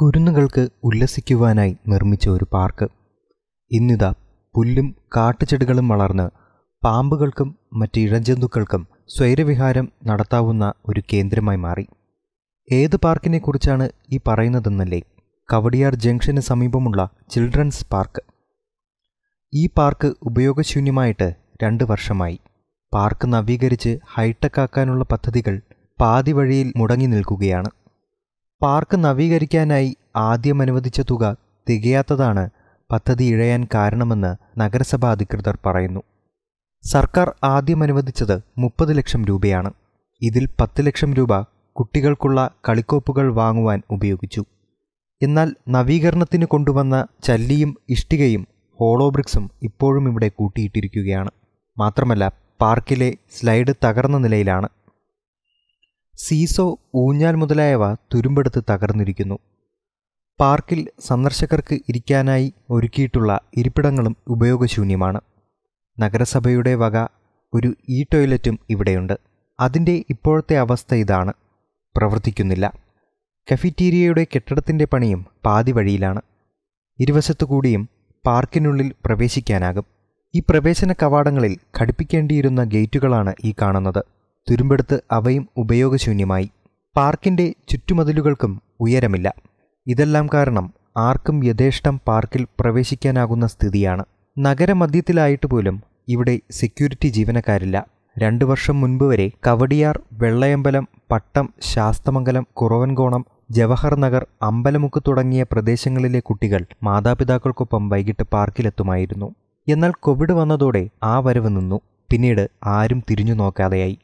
കുരുന്നുകൾക്ക് ഉല്ലസിക്കുവാനായി നിർമ്മിച്ച ഒരു പാർക്ക് ഇന്നിതാ പുല്ലും കാട്ടുചെടികളും വളർന്ന് പാമ്പുകൾക്കും മറ്റ് ഇഴജന്തുക്കൾക്കും സ്വൈരവിഹാരം നടത്താവുന്ന ഒരു കേന്ദ്രമായി മാറി ഏത് പാർക്കിനെക്കുറിച്ചാണ് ഈ പറയുന്നതെന്നല്ലേ കവടിയാർ ജംഗ്ഷന് സമീപമുള്ള ചിൽഡ്രൻസ് പാർക്ക് ഈ പാർക്ക് ഉപയോഗശൂന്യമായിട്ട് രണ്ട് വർഷമായി പാർക്ക് നവീകരിച്ച് ഹൈടെക് ആക്കാനുള്ള പദ്ധതികൾ പാതിവഴിയിൽ മുടങ്ങി നിൽക്കുകയാണ് പാർക്ക് നവീകരിക്കാനായി ആദ്യം അനുവദിച്ച തുക തികയാത്തതാണ് പദ്ധതി ഇഴയാൻ കാരണമെന്ന് നഗരസഭാ അധികൃതർ പറയുന്നു സർക്കാർ ആദ്യം അനുവദിച്ചത് മുപ്പത് ലക്ഷം രൂപയാണ് ഇതിൽ പത്ത് ലക്ഷം രൂപ കുട്ടികൾക്കുള്ള കളിക്കോപ്പുകൾ വാങ്ങുവാൻ ഉപയോഗിച്ചു എന്നാൽ നവീകരണത്തിന് കൊണ്ടുവന്ന ചല്ലിയും ഇഷ്ടികയും ഹോളോബ്രിക്സും ഇപ്പോഴും ഇവിടെ കൂട്ടിയിട്ടിരിക്കുകയാണ് മാത്രമല്ല പാർക്കിലെ സ്ലൈഡ് തകർന്ന നിലയിലാണ് സീസോ ഊഞ്ഞാൽ മുതലായവ തുരുമ്പെടുത്ത് തകർന്നിരിക്കുന്നു പാർക്കിൽ സന്ദർശകർക്ക് ഇരിക്കാനായി ഒരുക്കിയിട്ടുള്ള ഇരിപ്പിടങ്ങളും ഉപയോഗശൂന്യമാണ് നഗരസഭയുടെ വക ഒരു ഇ ടോയ്ലറ്റും ഇവിടെയുണ്ട് അതിൻ്റെ ഇപ്പോഴത്തെ അവസ്ഥ ഇതാണ് പ്രവർത്തിക്കുന്നില്ല കഫിറ്റീരിയയുടെ കെട്ടിടത്തിൻ്റെ പണിയും പാതി വഴിയിലാണ് ഇരുവശത്തു കൂടിയും പാർക്കിനുള്ളിൽ പ്രവേശിക്കാനാകും ഈ പ്രവേശന കവാടങ്ങളിൽ ഘടിപ്പിക്കേണ്ടിയിരുന്ന ഗേറ്റുകളാണ് ഈ കാണുന്നത് തുരുമ്പെടുത്ത് അവയും ഉപയോഗശൂന്യമായി പാർക്കിൻ്റെ ചുറ്റുമതിലുകൾക്കും ഉയരമില്ല ഇതെല്ലാം കാരണം ആർക്കും യഥേഷ്ടം പാർക്കിൽ പ്രവേശിക്കാനാകുന്ന സ്ഥിതിയാണ് നഗരമധ്യത്തിലായിട്ട് പോലും ഇവിടെ സെക്യൂരിറ്റി ജീവനക്കാരില്ല രണ്ടു വർഷം മുൻപ് വരെ കവടിയാർ വെള്ളയമ്പലം പട്ടം ശാസ്തമംഗലം കുറവൻകോണം ജവഹർ നഗർ അമ്പലമുക്ക് തുടങ്ങിയ പ്രദേശങ്ങളിലെ കുട്ടികൾ മാതാപിതാക്കൾക്കൊപ്പം വൈകിട്ട് പാർക്കിലെത്തുമായിരുന്നു എന്നാൽ കോവിഡ് വന്നതോടെ ആ വരവ് നിന്നു പിന്നീട് ആരും തിരിഞ്ഞു നോക്കാതെയായി